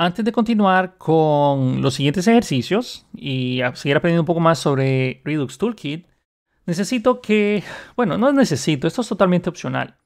Antes de continuar con los siguientes ejercicios y seguir aprendiendo un poco más sobre Redux Toolkit, necesito que, bueno, no necesito, esto es totalmente opcional,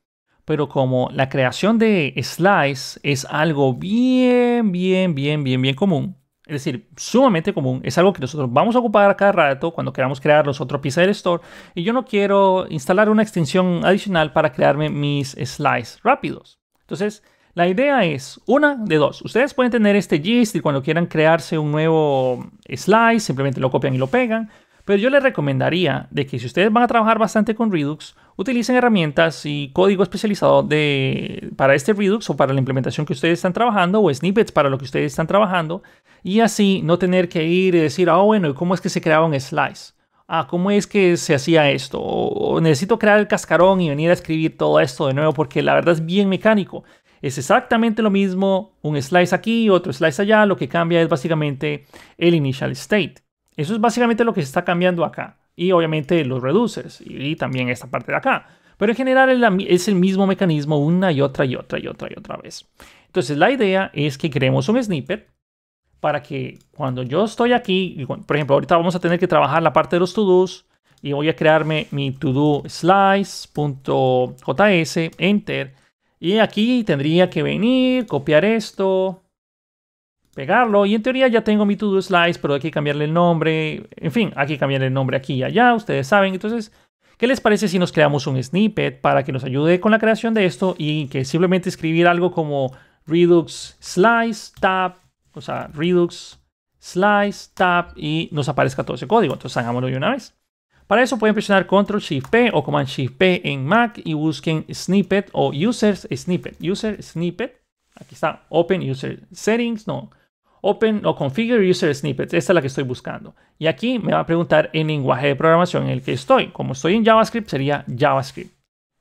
pero como la creación de Slice es algo bien, bien, bien, bien, bien común, es decir, sumamente común, es algo que nosotros vamos a ocupar cada rato cuando queramos crear los otros piezas del store y yo no quiero instalar una extensión adicional para crearme mis slides rápidos. Entonces, la idea es una de dos. Ustedes pueden tener este gist y cuando quieran crearse un nuevo Slice, simplemente lo copian y lo pegan. Pero yo les recomendaría de que si ustedes van a trabajar bastante con Redux, utilicen herramientas y código especializado de, para este Redux o para la implementación que ustedes están trabajando o snippets para lo que ustedes están trabajando. Y así no tener que ir y decir, ah, oh, bueno, ¿cómo es que se creaba un slice? ah, ¿cómo es que se hacía esto? O, necesito crear el cascarón y venir a escribir todo esto de nuevo porque la verdad es bien mecánico. Es exactamente lo mismo, un slice aquí, otro slice allá, lo que cambia es básicamente el initial state. Eso es básicamente lo que se está cambiando acá. Y obviamente los reducers y, también esta parte de acá. Pero en general es el mismo mecanismo una y otra y otra y otra y otra vez. Entonces la idea es que creemos un snippet para que cuando yo estoy aquí, por ejemplo, ahorita vamos a tener que trabajar la parte de los to-dos y voy a crearme mi to-do slice.js, enter, y aquí tendría que venir, copiar esto, pegarlo. Y en teoría ya tengo mi todo do slice, pero hay que cambiarle el nombre. En fin, aquí que cambiarle el nombre aquí y allá, ustedes saben. Entonces, ¿qué les parece si nos creamos un snippet para que nos ayude con la creación de esto y que simplemente escribir algo como Redux Slice Tab, o sea, Redux Slice Tab y nos aparezca todo ese código? Entonces, hagámoslo de una vez. Para eso pueden presionar Control Shift P o Command Shift P en Mac y busquen Snippet o Users Snippet. User Snippet. Aquí está Open User Settings. No. Open o Configure User Snippets. Esta es la que estoy buscando. Y aquí me va a preguntar el lenguaje de programación en el que estoy. Como estoy en JavaScript, sería JavaScript.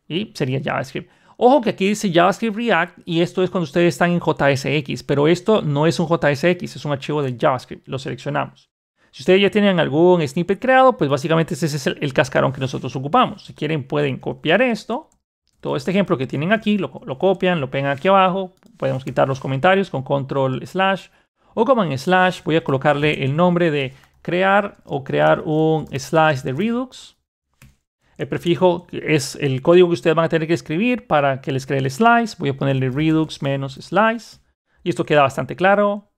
Y sería JavaScript. Ojo que aquí dice JavaScript React y esto es cuando ustedes están en JSX, pero esto no es un JSX, es un archivo de JavaScript. Lo seleccionamos. Si ustedes ya tienen algún snippet creado, pues básicamente ese es el, cascarón que nosotros ocupamos. Si quieren pueden copiar esto, todo este ejemplo que tienen aquí, lo, copian, lo pegan aquí abajo, podemos quitar los comentarios con control slash o en slash, voy a colocarle el nombre de crear o crear un slice de Redux. El prefijo es el código que ustedes van a tener que escribir para que les cree el slice. Voy a ponerle Redux menos slice. Y esto queda bastante claro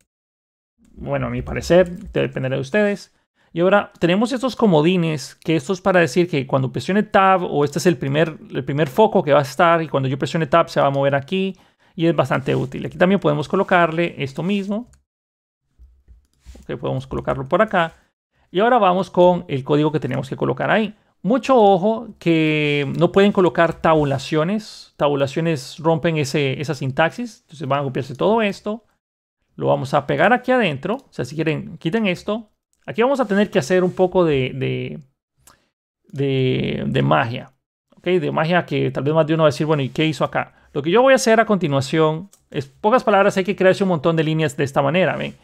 bueno, a mi parecer, dependerá de ustedes. Y ahora tenemos estos comodines, que esto es para decir que cuando presione Tab o este es el primer, el primer foco que va a estar y cuando yo presione Tab se va a mover aquí y es bastante útil. Aquí también podemos colocarle esto mismo. Okay, podemos colocarlo por acá. Y ahora vamos con el código que tenemos que colocar ahí. Mucho ojo que no pueden colocar tabulaciones. Tabulaciones rompen esa sintaxis. Entonces van a copiarse todo esto lo vamos a pegar aquí adentro. O sea, si quieren, quiten esto. Aquí vamos a tener que hacer un poco de, de, de, magia. ¿Ok? De magia que tal vez más de uno va a decir, bueno, ¿y qué hizo acá? Lo que yo voy a hacer a continuación, es pocas palabras, hay que crearse un montón de líneas de esta manera. ¿ven?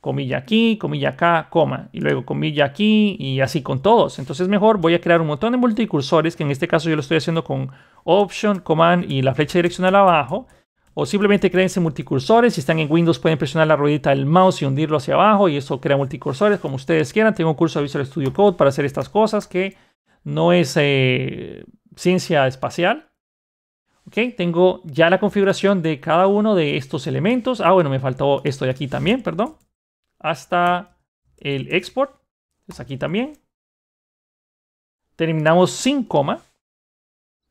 Comilla aquí, comilla acá, coma. Y luego comilla aquí y así con todos. Entonces mejor voy a crear un montón de multicursores, que en este caso yo lo estoy haciendo con Option, Command y la flecha direccional abajo o simplemente créense multicursores. Si están en Windows pueden presionar la ruedita del mouse y hundirlo hacia abajo y eso crea multicursores como ustedes quieran. Tengo un curso de Visual Studio Code para hacer estas cosas que no es eh, ciencia espacial. Ok, tengo ya la configuración de cada uno de estos elementos. Ah, bueno, me faltó esto de aquí también, perdón. Hasta el export. Es aquí también. Terminamos sin coma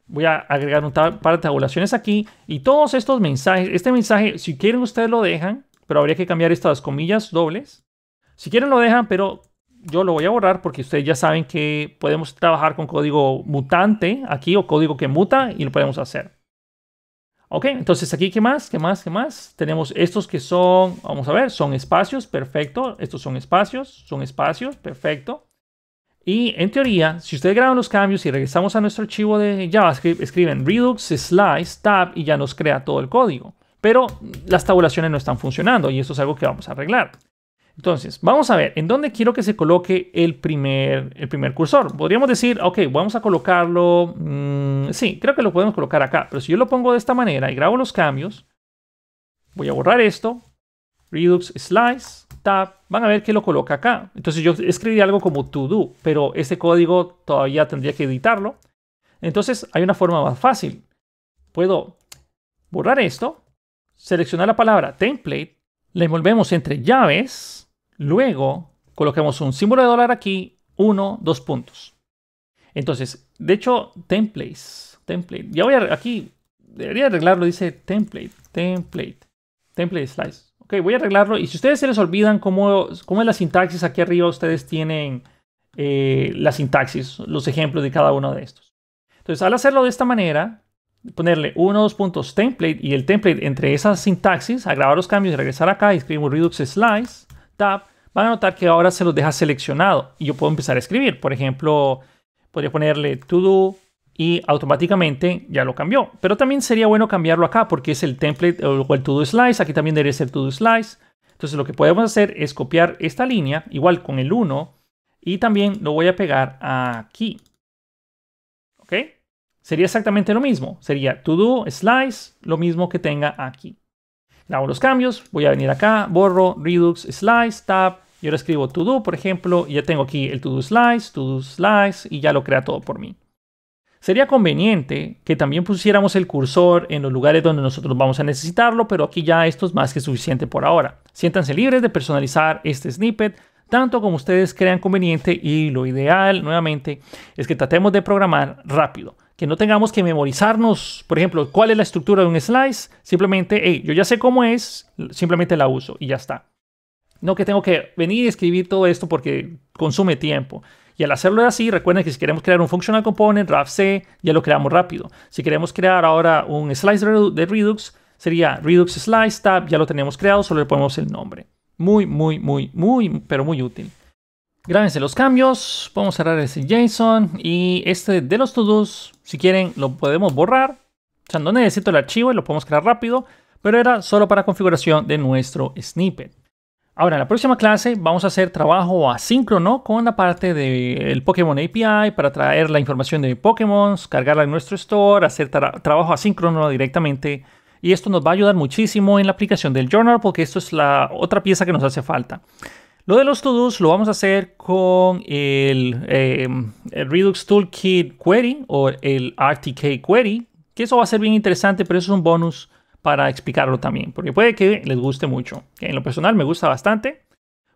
voy a agregar un par de tabulaciones aquí y todos estos mensajes, este mensaje, si quieren ustedes lo dejan, pero habría que cambiar estas comillas dobles. Si quieren lo dejan, pero yo lo voy a borrar porque ustedes ya saben que podemos trabajar con código mutante aquí o código que muta y lo podemos hacer. Ok, entonces aquí, ¿qué más? ¿Qué más? ¿Qué más? Tenemos estos que son, vamos a ver, son espacios, perfecto. Estos son espacios, son espacios, perfecto. Y en teoría, si ustedes graban los cambios y regresamos a nuestro archivo de JavaScript, escriben Redux, Slice, Tab y ya nos crea todo el código. Pero las tabulaciones no están funcionando y esto es algo que vamos a arreglar. Entonces, vamos a ver en dónde quiero que se coloque el primer, el primer cursor. Podríamos decir, ok, vamos a colocarlo. Mm, sí, creo que lo podemos colocar acá. Pero si yo lo pongo de esta manera y grabo los cambios, voy a borrar esto, Redux Slice, Tab, van a ver que lo coloca acá. Entonces yo escribí algo como to do, pero este código todavía tendría que editarlo. Entonces hay una forma más fácil. Puedo borrar esto, seleccionar la palabra template, la envolvemos entre llaves, luego colocamos un símbolo de dólar aquí, uno, dos puntos. Entonces, de hecho, templates, template. Ya voy a, aquí, debería arreglarlo, dice template, template, template slice. Ok, voy a arreglarlo. Y si ustedes se les olvidan cómo, cómo es la sintaxis, aquí arriba ustedes tienen eh, la sintaxis, los ejemplos de cada uno de estos. Entonces, al hacerlo de esta manera, ponerle uno, dos puntos template y el template entre esas sintaxis, agravar los cambios y regresar acá escribimos Redux Slice, tab, van a notar que ahora se los deja seleccionado y yo puedo empezar a escribir. Por ejemplo, podría ponerle Todo do y automáticamente ya lo cambió. Pero también sería bueno cambiarlo acá porque es el template o el todo slice. Aquí también debería ser todo slice. Entonces lo que podemos hacer es copiar esta línea, igual con el 1, y también lo voy a pegar aquí. ¿Ok? Sería exactamente lo mismo. Sería todo do, slice, lo mismo que tenga aquí. hago los cambios, voy a venir acá, borro, redux, slice, tab, y ahora escribo todo, por ejemplo, y ya tengo aquí el todo slice, todo slice, y ya lo crea todo por mí. Sería conveniente que también pusiéramos el cursor en los lugares donde nosotros vamos a necesitarlo, pero aquí ya esto es más que suficiente por ahora. Siéntanse libres de personalizar este snippet tanto como ustedes crean conveniente y lo ideal nuevamente es que tratemos de programar rápido, que no tengamos que memorizarnos, por ejemplo, cuál es la estructura de un slice, simplemente, hey, yo ya sé cómo es, simplemente la uso y ya está. No que tengo que venir y escribir todo esto porque consume tiempo. Y al hacerlo así, recuerden que si queremos crear un functional component, Ravc, ya lo creamos rápido. Si queremos crear ahora un slice de Redux, sería Redux Slice Tab, ya lo tenemos creado, solo le ponemos el nombre. Muy, muy, muy, muy, pero muy útil. Grábense los cambios, podemos cerrar ese JSON y este de los todos, si quieren, lo podemos borrar. O sea, no necesito el archivo y lo podemos crear rápido, pero era solo para configuración de nuestro snippet. Ahora, en la próxima clase vamos a hacer trabajo asíncrono con la parte del Pokémon API para traer la información de Pokémon, cargarla en nuestro store, hacer trabajo asíncrono directamente. Y esto nos va a ayudar muchísimo en la aplicación del Journal porque esto es la otra pieza que nos hace falta. Lo de los to lo vamos a hacer con el, em, el Redux Toolkit Query o el RTK Query, que eso va a ser bien interesante, pero eso es un bonus para explicarlo también, porque puede que les guste mucho. Que En lo personal me gusta bastante,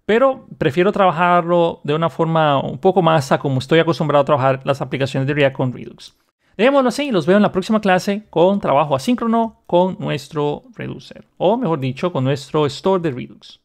pero prefiero trabajarlo de una forma un poco más a como estoy acostumbrado a trabajar las aplicaciones de React con Redux. Dejémoslo así y los veo en la próxima clase con trabajo asíncrono con nuestro Reducer, o mejor dicho, con nuestro store de Redux.